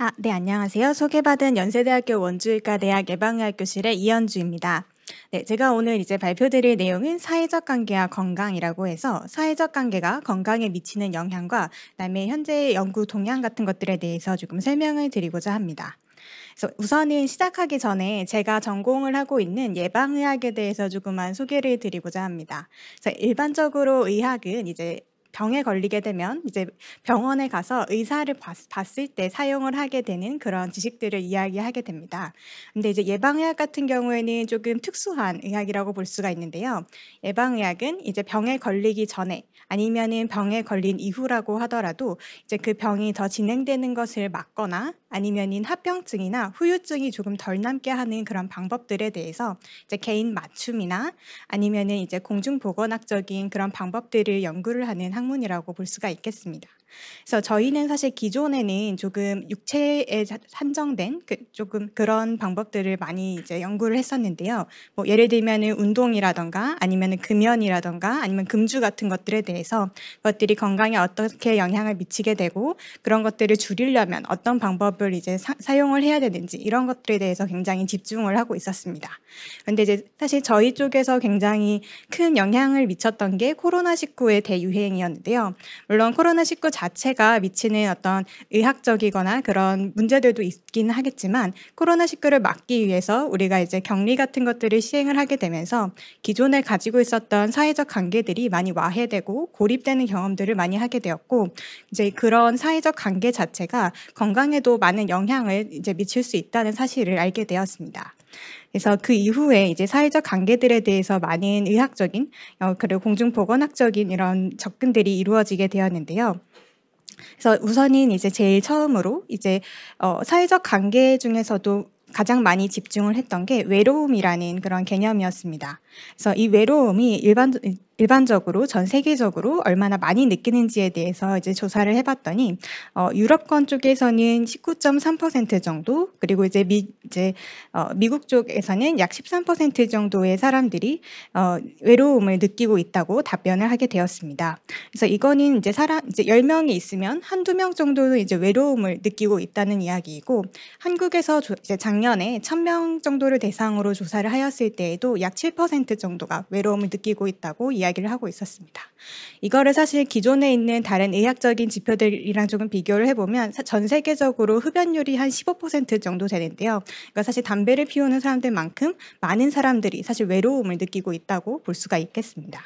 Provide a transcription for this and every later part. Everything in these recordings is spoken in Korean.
아, 네, 안녕하세요. 소개받은 연세대학교 원주일과대학 예방의학 교실의 이현주입니다. 네, 제가 오늘 이제 발표드릴 내용은 사회적 관계와 건강이라고 해서 사회적 관계가 건강에 미치는 영향과 그다음에 현재의 연구 동향 같은 것들에 대해서 조금 설명을 드리고자 합니다. 그래서 우선은 시작하기 전에 제가 전공을 하고 있는 예방의학에 대해서 조금만 소개를 드리고자 합니다. 그래서 일반적으로 의학은 이제 병에 걸리게 되면 이제 병원에 가서 의사를 봤, 봤을 때 사용을 하게 되는 그런 지식들을 이야기하게 됩니다. 근데 이제 예방의학 같은 경우에는 조금 특수한 의학이라고 볼 수가 있는데요. 예방의학은 이제 병에 걸리기 전에 아니면은 병에 걸린 이후라고 하더라도 이제 그 병이 더 진행되는 것을 막거나 아니면은 합병증이나 후유증이 조금 덜 남게 하는 그런 방법들에 대해서 이제 개인 맞춤이나 아니면은 이제 공중 보건학적인 그런 방법들을 연구를 하는 한 학문이라고 볼 수가 있겠습니다. 그래서 저희는 사실 기존에는 조금 육체에 한정된 그 조금 그런 방법들을 많이 이제 연구를 했었는데요. 뭐 예를 들면은 운동이라던가 아니면은 금연이라던가 아니면 금주 같은 것들에 대해서 그것들이 건강에 어떻게 영향을 미치게 되고 그런 것들을 줄이려면 어떤 방법을 이제 사, 사용을 해야 되는지 이런 것들에 대해서 굉장히 집중을 하고 있었습니다. 근데 이제 사실 저희 쪽에서 굉장히 큰 영향을 미쳤던 게 코로나19의 대유행이었는데요. 물론 코로나19 자 자체가 미치는 어떤 의학적이거나 그런 문제들도 있긴 하겠지만 코로나19를 막기 위해서 우리가 이제 격리 같은 것들을 시행을 하게 되면서 기존에 가지고 있었던 사회적 관계들이 많이 와해되고 고립되는 경험들을 많이 하게 되었고 이제 그런 사회적 관계 자체가 건강에도 많은 영향을 이제 미칠 수 있다는 사실을 알게 되었습니다. 그래서 그 이후에 이제 사회적 관계들에 대해서 많은 의학적인 어, 그리고 공중보건학적인 이런 접근들이 이루어지게 되었는데요. 그래서 우선은 이제 제일 처음으로 이제 어, 사회적 관계 중에서도 가장 많이 집중을 했던 게 외로움이라는 그런 개념이었습니다. 그래서 이 외로움이 일반 일반적으로 전 세계적으로 얼마나 많이 느끼는지에 대해서 이제 조사를 해봤더니 어, 유럽권 쪽에서는 19.3% 정도 그리고 이제 미 이제 어, 미국 쪽에서는 약 13% 정도의 사람들이 어, 외로움을 느끼고 있다고 답변을 하게 되었습니다. 그래서 이거는 이제 사람 이제 열명이 있으면 한두 명 정도는 이제 외로움을 느끼고 있다는 이야기이고 한국에서 조, 이제 작년에 천 명 정도를 대상으로 조사를 하였을 때에도 약 7% 정도가 외로움을 느끼고 있다고 이 이야기를 하고 있었습니다. 이거를 사실 기존에 있는 다른 의학적인 지표들이랑 조금 비교를 해보면 전 세계적으로 흡연율이 한 15% 정도 되는데요. 그러니까 사실 담배를 피우는 사람들만큼 많은 사람들이 사실 외로움을 느끼고 있다고 볼 수가 있겠습니다.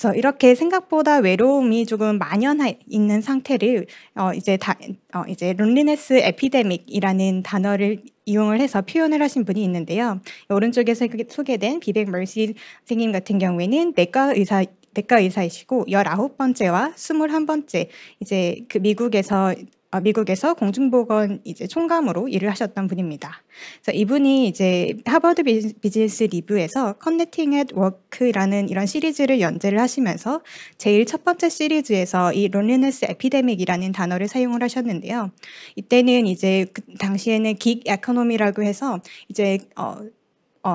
그래서 이렇게 생각보다 외로움이 조금 만연해 있는 상태를 어, 이제 다, 어, 이제 론리네스 에피데믹이라는 단어를 이용을 해서 표현을 하신 분이 있는데요. 오른쪽에서 소개된 비백 멀시 선생님 같은 경우에는 내과 의사 내과 의사이시고 1 9 번째와 2 1 번째 이제 그 미국에서 아, 미국에서 공중보건 이제 총감으로 일을 하셨던 분입니다. 그래서 이분이 이제 하버드 비즈니스 리뷰에서 커넥팅 앳 워크라는 이런 시리즈를 연재를 하시면서 제일 첫 번째 시리즈에서 이 론리네스 에피데믹이라는 단어를 사용을 하셨는데요. 이때는 이제 그 당시에는 기긱 에코노미라고 해서 이제 어 어,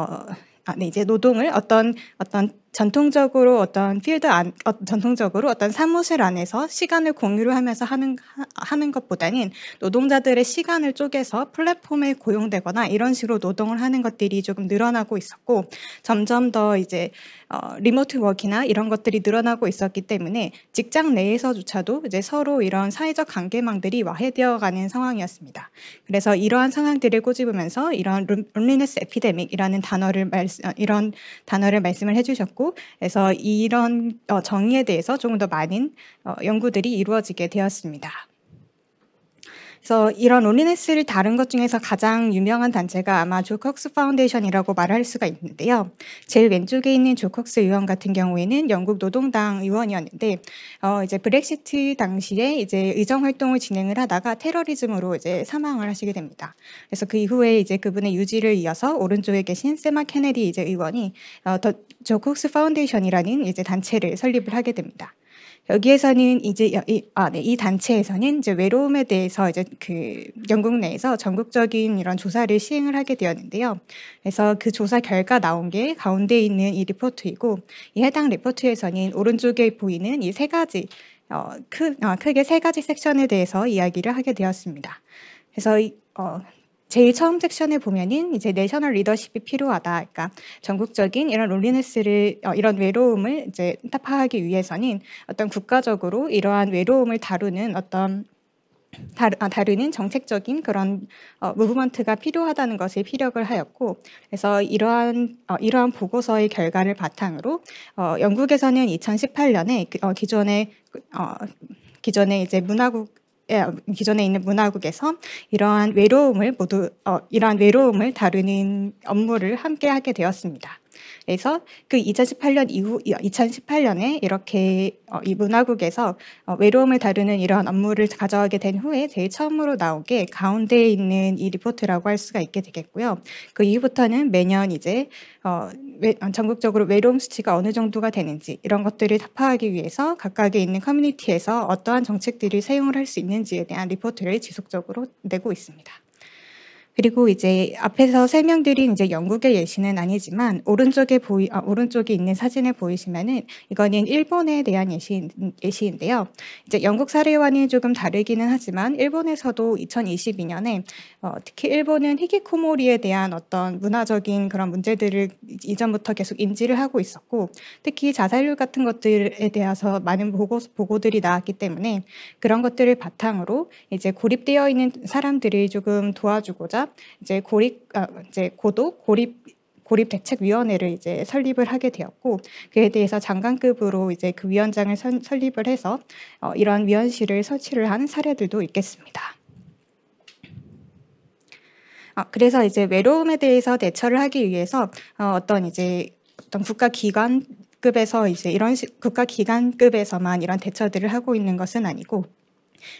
아, 네, 이제 노동을 어떤 어떤 전통적으로 어떤 필드 안, 어, 전통적으로 어떤 사무실 안에서 시간을 공유를 하면서 하는, 하, 하는 것보다는 노동자들의 시간을 쪼개서 플랫폼에 고용되거나 이런 식으로 노동을 하는 것들이 조금 늘어나고 있었고 점점 더 이제 어, 리모트 워크나 이런 것들이 늘어나고 있었기 때문에 직장 내에서조차도 이제 서로 이런 사회적 관계망들이 와해되어 가는 상황이었습니다. 그래서 이러한 상황들을 꼬집으면서 이런 룸리네스 에피데믹이라는 단어를 말, 이런 단어를 말씀을 해주셨고 있고 그래서 이런 어, 정의에 대해서 조금 더 많은 어, 연구들이 이루어지게 되었습니다. 그래서 이런 로니네스를 다룬 것 중에서 가장 유명한 단체가 아마 조커스 파운데이션이라고 말할 수가 있는데요. 제일 왼쪽에 있는 조커스 의원 같은 경우에는 영국 노동당 의원이었는데 어 이제 브렉시트 당시에 이제 의정 활동을 진행을 하다가 테러리즘으로 이제 사망을 하시게 됩니다. 그래서 그 이후에 이제 그분의 유지를 이어서 오른쪽에 계신 세마 케네디 이제 의원이 어, 더 조커스 파운데이션이라는 이제 단체를 설립을 하게 됩니다. 여기에서는 이제 이, 아, 네, 이 단체에서는 이제 외로움에 대해서 이제 그 영국 내에서 전국적인 이런 조사를 시행을 하게 되었는데요. 그래서 그 조사 결과 나온 게 가운데 있는 이 리포트이고 이 해당 리포트에서는 오른쪽에 보이는 이 세 가지 어, 크, 어, 크게 세 가지 섹션에 대해서 이야기를 하게 되었습니다. 그래서 이, 어, 제일 처음 섹션에 보면은 이제 내셔널 리더십이 필요하다. 그러니까 전국적인 이런 롤리네스를 어, 이런 외로움을 이제 타파하기 위해서는 어떤 국가적으로 이러한 외로움을 다루는 어떤 다루, 아, 다루는 정책적인 그런 어, 무브먼트가 필요하다는 것을 피력을 하였고 그래서 이러한 어, 이러한 보고서의 결과를 바탕으로 어, 영국에서는 2018년에 그, 어, 기존의 어, 기존에 이제 문화국 예, 기존에 있는 문화국에서 이러한 외로움을 모두 어, 이러한 외로움을 다루는 업무를 함께 하게 되었습니다. 그래서 그 2018년 이후 2018년에 이렇게 어, 이 문화국에서 어, 외로움을 다루는 이러한 업무를 가져가게 된 후에 제일 처음으로 나오게 가운데에 있는 이 리포트라고 할 수가 있게 되겠고요. 그 이후부터는 매년 이제 어, 외, 어, 전국적으로 외로움 수치가 어느 정도가 되는지 이런 것들을 타 파하기 위해서 각각에 있는 커뮤니티에서 어떠한 정책들을 사용을 할 수 있는지에 대한 리포트를 지속적으로 내고 있습니다. 그리고 이제 앞에서 설명드린 이제 영국의 예시는 아니지만 오른쪽에 보이 아, 오른쪽에 있는 사진을 보이시면은 이거는 일본에 대한 예시 예시인데요. 이제 영국 사례와는 조금 다르기는 하지만 일본에서도 2022년에 어, 특히 일본은 히키코모리에 대한 어떤 문화적인 그런 문제들을 이전부터 계속 인지를 하고 있었고 특히 자살률 같은 것들에 대해서 많은 보고 보고들이 나왔기 때문에 그런 것들을 바탕으로 이제 고립되어 있는 사람들을 조금 도와주고자 연합 이제 고립 아, 이제 고독 고립 고립 대책위원회를 이제 설립을 하게 되었고 그에 대해서 장관급으로 이제 그 위원장을 선, 설립을 해서 어, 이러한 위원실을 설치를 한 사례들도 있겠습니다. 어, 그래서 이제 외로움에 대해서 대처를 하기 위해서 어, 어떤 이제 어떤 국가 기관 급에서 이제 이런 시, 국가 기관급에서만 이런 대처들을 하고 있는 것은 아니고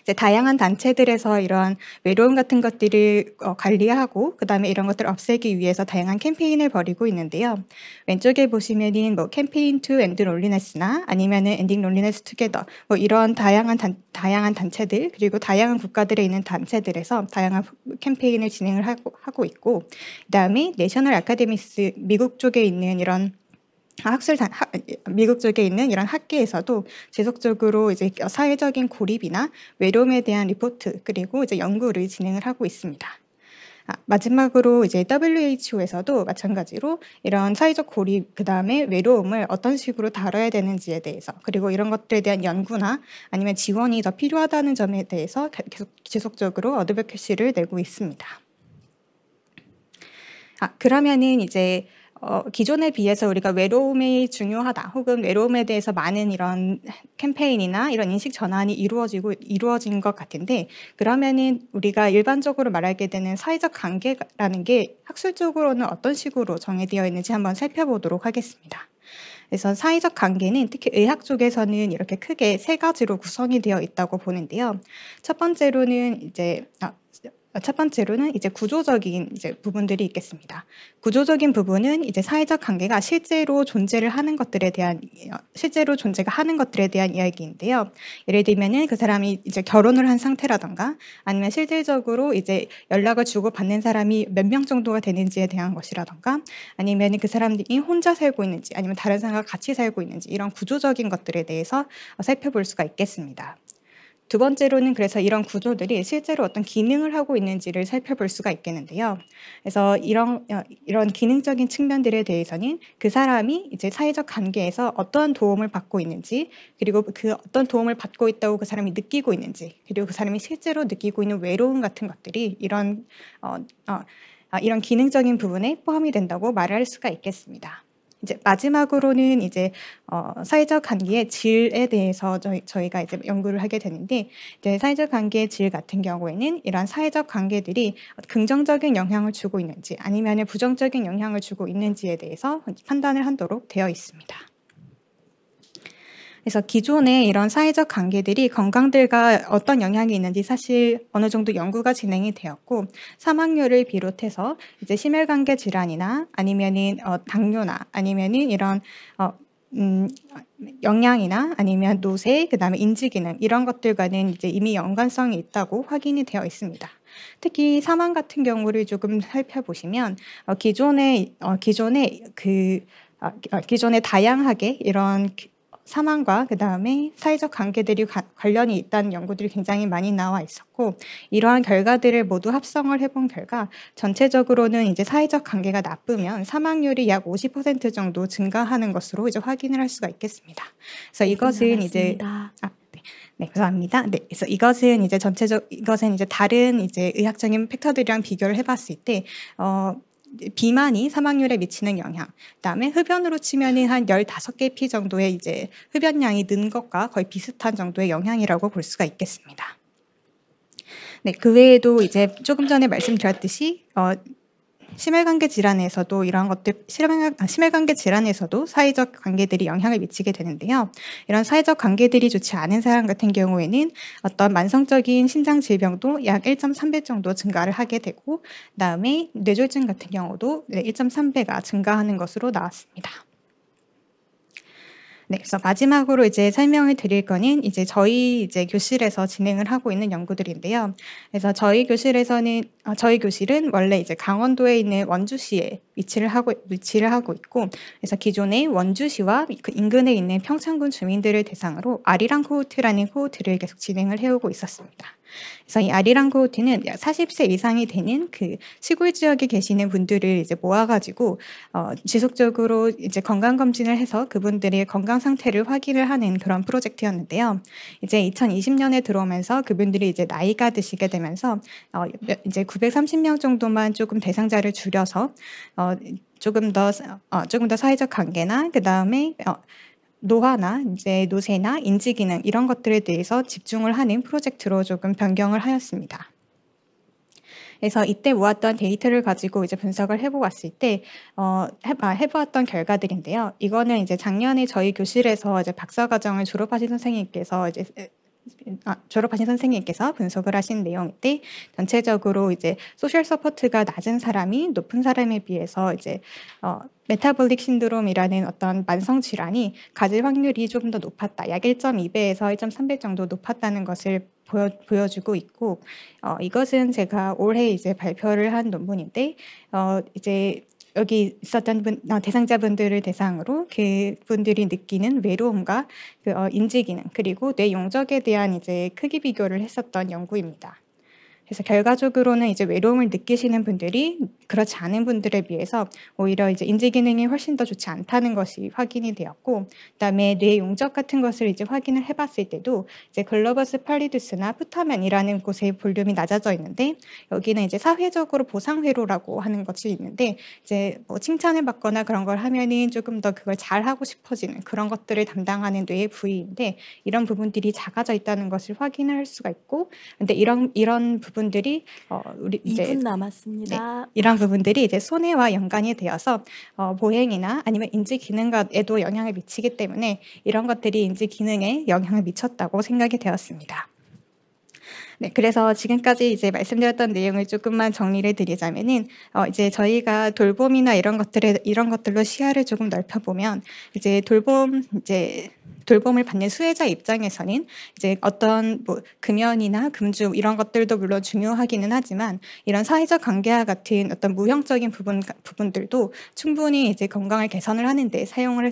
이제 다양한 단체들에서 이러한 외로움 같은 것들을 어, 관리하고 그다음에 이런 것들을 없애기 위해서 다양한 캠페인을 벌이고 있는데요. 왼쪽에 보시면은 뭐 캠페인 투 엔드 롤리네스나 아니면은 엔딩 롤리네스 투게더 뭐 이런 다양한 단, 다양한 단체들 그리고 다양한 국가들에 있는 단체들에서 다양한 캠페인을 진행을 하고 하고 있고 그다음에 내셔널 아카데미스 미국 쪽에 있는 이런 아, 학술단 학, 미국 쪽에 있는 이런 학계에서도 지속적으로 이제 사회적인 고립이나 외로움에 대한 리포트 그리고 이제 연구를 진행을 하고 있습니다. 아, 마지막으로 이제 WHO에서도 마찬가지로 이런 사회적 고립 그다음에 외로움을 어떤 식으로 다뤄야 되는지에 대해서 그리고 이런 것들에 대한 연구나 아니면 지원이 더 필요하다는 점에 대해서 계속 지속적으로 어드베캐시를 내고 있습니다. 아, 그러면은 이제 어, 기존에 비해서 우리가 외로움이 중요하다 혹은 외로움에 대해서 많은 이런 캠페인이나 이런 인식 전환이 이루어지고 이루어진 것 같은데 그러면은 우리가 일반적으로 말하게 되는 사회적 관계라는 게 학술적으로는 어떤 식으로 정해되어 있는지 한번 살펴보도록 하겠습니다. 그래서 사회적 관계는 특히 의학 쪽에서는 이렇게 크게 세 가지로 구성이 되어 있다고 보는데요. 첫 번째로는 이제 아, 그러니까 첫 번째로는 이제 구조적인 이제 부분들이 있겠습니다. 구조적인 부분은 이제 사회적 관계가 실제로 존재를 하는 것들에 대한 실제로 존재가 하는 것들에 대한 이야기인데요. 예를 들면은 그 사람이 이제 결혼을 한 상태라던가 아니면 실질적으로 이제 연락을 주고 받는 사람이 몇 명 정도가 되는지에 대한 것이라던가 아니면 그 사람들이 혼자 살고 있는지 아니면 다른 사람과 같이 살고 있는지 이런 구조적인 것들에 대해서 어, 살펴볼 수가 있겠습니다. 두 번째로는 그래서 이런 구조들이 실제로 어떤 기능을 하고 있는지를 살펴볼 수가 있겠는데요. 그래서 이런 어, 이런 기능적인 측면들에 대해서는 그 사람이 이제 사회적 관계에서 어떠한 도움을 받고 있는지 그리고 그 어떤 도움을 받고 있다고 그 사람이 느끼고 있는지 그리고 그 사람이 실제로 느끼고 있는 외로움 같은 것들이 이런 어, 어, 어 이런 기능적인 부분에 포함이 된다고 말할 수가 있겠습니다. 이제 마지막으로는 이제 어, 사회적 관계의 질에 대해서 저희, 가 이제 연구를 하게 되는데 이제 사회적 관계의 질 같은 경우에는 이러한 사회적 관계들이 긍정적인 영향을 주고 있는지 아니면 부정적인 영향을 주고 있는지에 대해서 판단을 하도록 되어 있습니다. 그래서 기존의 이런 사회적 관계들이 건강들과 어떤 영향이 있는지 사실 어느 정도 연구가 진행이 되었고 사망률을 비롯해서 이제 심혈관계 질환이나 아니면은 어, 당뇨나 아니면은 이런 어, 음, 영양이나 아니면 노쇠 그다음에 인지 기능 이런 것들과는 이제 이미 연관성이 있다고 확인이 되어 있습니다. 특히 사망 같은 경우를 조금 살펴보시면 어, 기존에 어, 기존에그 어, 어, 기존에 다양하게 이런 사망과 그 다음에 사회적 관계들이 가, 관련이 있다는 연구들이 굉장히 많이 나와 있었고 이러한 결과들을 모두 합성을 해본 결과 전체적으로는 이제 사회적 관계가 나쁘면 사망률이 약 50% 정도 증가하는 것으로 이제 확인을 할 수가 있겠습니다. 그래서 네, 이것은 이제 아, 네. 네, 감사합니다. 네, 그래서 이것은 이제 전체적 이것은 이제 다른 이제 의학적인 팩터들이랑 비교를 해봤을 때, 어, 비만이 사망률에 미치는 영향, 그다음에 흡연으로 치면은 한1 5개피 정도의 이제 흡연량이 는 것과 거의 비슷한 정도의 영향이라고 볼 수가 있겠습니다. 네, 그 외에도 이제 조금 전에 말씀드렸듯이 어, 심혈관계 질환에서도 이러한 것들 심혈관, 아, 심혈관계 질환에서도 사회적 관계들이 영향을 미치게 되는데요. 이런 사회적 관계들이 좋지 않은 사람 같은 경우에는 어떤 만성적인 심장 질병도 약 1.3배 정도 증가를 하게 되고 그다음에 뇌졸중 같은 경우도 1.3배가 증가하는 것으로 나왔습니다. 네, 그래서 마지막으로 이제 설명을 드릴 거는 이제 저희 이제 교실에서 진행을 하고 있는 연구들인데요. 그래서 저희 교실에서는 어, 저희 교실은 원래 이제 강원도에 있는 원주시에 위치를 하고 위치를 하고 있고 그래서 기존의 원주시와 그 인근에 있는 평창군 주민들을 대상으로 아리랑 코호트라는 코호트를 계속 진행을 해오고 있었습니다. 그래서 이 아리랑 코호트는 40세 이상이 되는 그 시골 지역에 계시는 분들을 이제 모아가지고 어, 지속적으로 이제 건강 검진을 해서 그분들의 건강 상태를 확인을 하는 그런 프로젝트였는데요. 이제 2020년에 들어오면서 그분들이 이제 나이가 드시게 되면서 어, 이제 930명 정도만 조금 대상자를 줄여서 어, 어, 조금 더 어, 조금 더 사회적 관계나 그 다음에 어, 노화나 이제 노쇠나 인지 기능 이런 것들에 대해서 집중을 하는 프로젝트로 조금 변경을 하였습니다. 그래서 이때 모았던 데이터를 가지고 이제 분석을 해보았을 때 어, 해보았던 결과들인데요. 이거는 이제 작년에 저희 교실에서 이제 박사과정을 졸업하신 선생님께서 이제 아, 졸업하신 선생님께서 분석을 하신 내용인데 전체적으로 이제 소셜 서포트가 낮은 사람이 높은 사람에 비해서 이제 어, 메타볼릭 신드롬이라는 어떤 만성 질환이 가질 확률이 조금 더 높았다. 약 1.2배에서 1.3배 정도 높았다는 것을 보여, 보여주고 있고 어, 이것은 제가 올해 이제 발표를 한 논문인데 어, 이제 여기 있었던 분, 어, 대상자분들을 대상으로 그분들이 느끼는 외로움과 그, 어, 인지 기능 그리고 뇌 용적에 대한 이제 크기 비교를 했었던 연구입니다. 그래서 결과적으로는 이제 외로움을 느끼시는 분들이 그렇지 않은 분들에 비해서 오히려 이제 인지 기능이 훨씬 더 좋지 않다는 것이 확인이 되었고 그다음에 뇌 용접 같은 것을 이제 확인을 해봤을 때도 이제 글로버스 팔리두스나 푸타맨이라는 곳의 볼륨이 낮아져 있는데 여기는 이제 사회적으로 보상 회로라고 하는 것이 있는데 이제 뭐 칭찬을 받거나 그런 걸 하면은 조금 더 그걸 잘 하고 싶어지는 그런 것들을 담당하는 뇌의 부위인데 이런 부분들이 작아져 있다는 것을 확인을 할 수가 있고 근데 이런 이런 부분 부분들이 어, 우리 이제 2분 남았습니다. 네, 이런 부분들이 이제 손해와 연관이 되어서 어, 보행이나 아니면 인지 기능과에도 영향을 미치기 때문에 이런 것들이 인지 기능에 영향을 미쳤다고 생각이 되었습니다. 네, 그래서 지금까지 이제 말씀드렸던 내용을 조금만 정리를 드리자면은 어 이제 저희가 돌봄이나 이런 것들에 이런 것들로 시야를 조금 넓혀 보면 이제 돌봄 이제 돌봄을 받는 수혜자 입장에서는 이제 어떤 뭐 금연이나 금주 이런 것들도 물론 중요하기는 하지만 이런 사회적 관계와 같은 어떤 무형적인 부분 부분들도 충분히 이제 건강을 개선을 하는데 사용을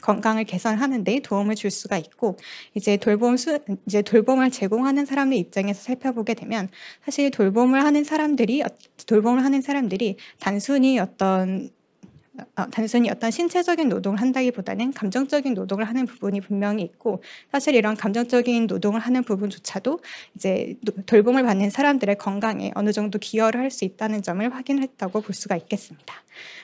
건강을 개선하는데 도움을 줄 수가 있고 이제 돌봄 수 이제 돌봄을 제공하는 사람들 입장에서 살펴보게 되면 사실 돌봄을 하는 사람들이 돌봄을 하는 사람들이 단순히 어떤 어, 단순히 어떤 신체적인 노동을 한다기보다는 감정적인 노동을 하는 부분이 분명히 있고 사실 이런 감정적인 노동을 하는 부분조차도 이제 돌봄을 받는 사람들의 건강에 어느 정도 기여를 할 수 있다는 점을 확인했다고 볼 수가 있겠습니다.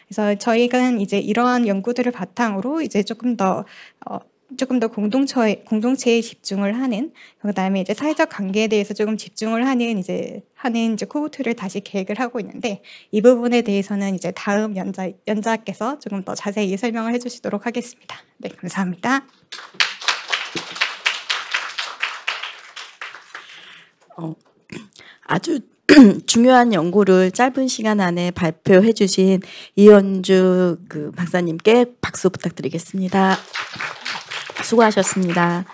그래서 저희가 이제 이러한 연구들을 바탕으로 이제 조금 더 어, 조금 더 공동체 공동체에 집중을 하는 그다음에 이제 사회적 관계에 대해서 조금 집중을 하는 이제 하는 이제 코호트를 다시 계획을 하고 있는데 이 부분에 대해서는 이제 다음 연자 연자께서 조금 더 자세히 설명을 해주시도록 하겠습니다. 네 감사합니다. 어, 아주 중요한 연구를 짧은 시간 안에 발표해 주신 이현주 그 박사님께 박수 부탁드리겠습니다. 수고하셨습니다.